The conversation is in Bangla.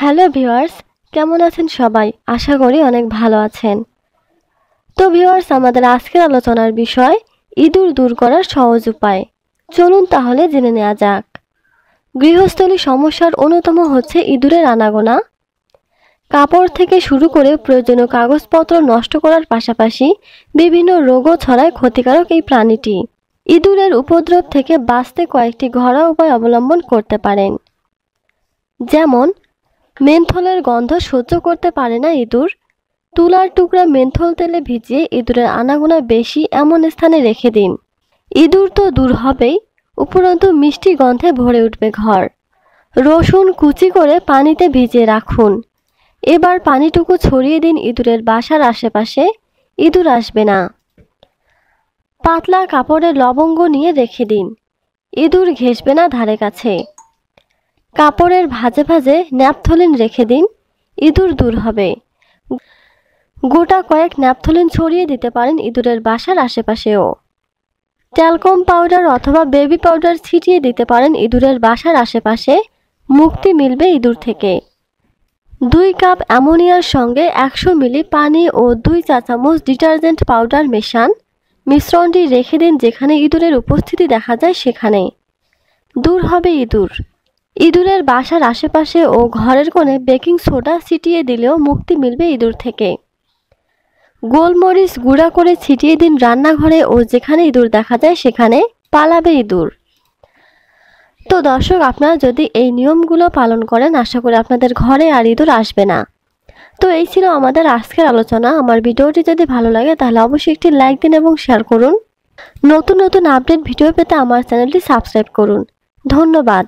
হ্যালো ভিওয়ার্স কেমন আছেন সবাই আশা করি অনেক ভালো আছেন তো ভিওয়ার্স আমাদের আজকের আলোচনার বিষয় ইঁদুর দূর করার সহজ উপায় চলুন তাহলে জেনে নেওয়া যাক গৃহস্থলী সমস্যার অন্যতম হচ্ছে ইঁদুরের আনাগোনা কাপড় থেকে শুরু করে প্রয়োজনীয় কাগজপত্র নষ্ট করার পাশাপাশি বিভিন্ন রোগও ছড়ায় ক্ষতিকারক এই প্রাণীটি ইঁদুরের উপদ্রব থেকে বাঁচতে কয়েকটি ঘরোয়া উপায় অবলম্বন করতে পারেন যেমন মেন্থলের গন্ধ সহ্য করতে পারে না ইঁদুর তুলার টুকরা মেন্থল তেলে ভিজিয়ে ইঁদুরের আনাগোনা বেশি এমন স্থানে রেখে দিন ইঁদুর তো দূর হবেই উপরন্তু মিষ্টি গন্ধে ভরে উঠবে ঘর রসুন কুচি করে পানিতে ভিজিয়ে রাখুন এবার পানিটুকু ছড়িয়ে দিন ইঁদুরের বাসার আশেপাশে ইঁদুর আসবে না পাতলা কাপড়ে লবঙ্গ নিয়ে রেখে দিন ইঁদুর ঘেসবে না ধারে কাছে কাপড়ের ভাজে ভাজে ন্যাপথলিন রেখে দিন ইঁদুর দূর হবে গোটা কয়েক ন্যাপথলিন ছড়িয়ে দিতে পারেন ইঁদুরের বাসার আশেপাশেও ট্যালকম পাউডার অথবা বেবি পাউডার ছিটিয়ে দিতে পারেন ইঁদুরের বাসার আশেপাশে মুক্তি মিলবে ইঁদুর থেকে দুই কাপ অ্যামোনিয়ার সঙ্গে একশো মিলি পানি ও দুই চা চামচ ডিটারজেন্ট পাউডার মেশান মিশ্রণটি রেখে দিন যেখানে ইঁদুরের উপস্থিতি দেখা যায় সেখানে দূর হবে ইঁদুর ইঁদুরের বাসার আশেপাশে ও ঘরের কোণে বেকিং সোডা ছিটিয়ে দিলেও মুক্তি মিলবে ইঁদুর থেকে গোলমরিচ গুঁড়া করে ছিটিয়ে দিন রান্নাঘরে ও যেখানে ইঁদুর দেখা যায় সেখানে পালাবে ইঁদুর তো দর্শক আপনারা যদি এই নিয়মগুলো পালন করেন আশা করি আপনাদের ঘরে আর ইঁদুর আসবে না তো এই ছিল আমাদের আজকের আলোচনা আমার ভিডিওটি যদি ভালো লাগে তাহলে অবশ্যই একটি লাইক দিন এবং শেয়ার করুন নতুন নতুন আপডেট ভিডিও পেতে আমার চ্যানেলটি সাবস্ক্রাইব করুন ধন্যবাদ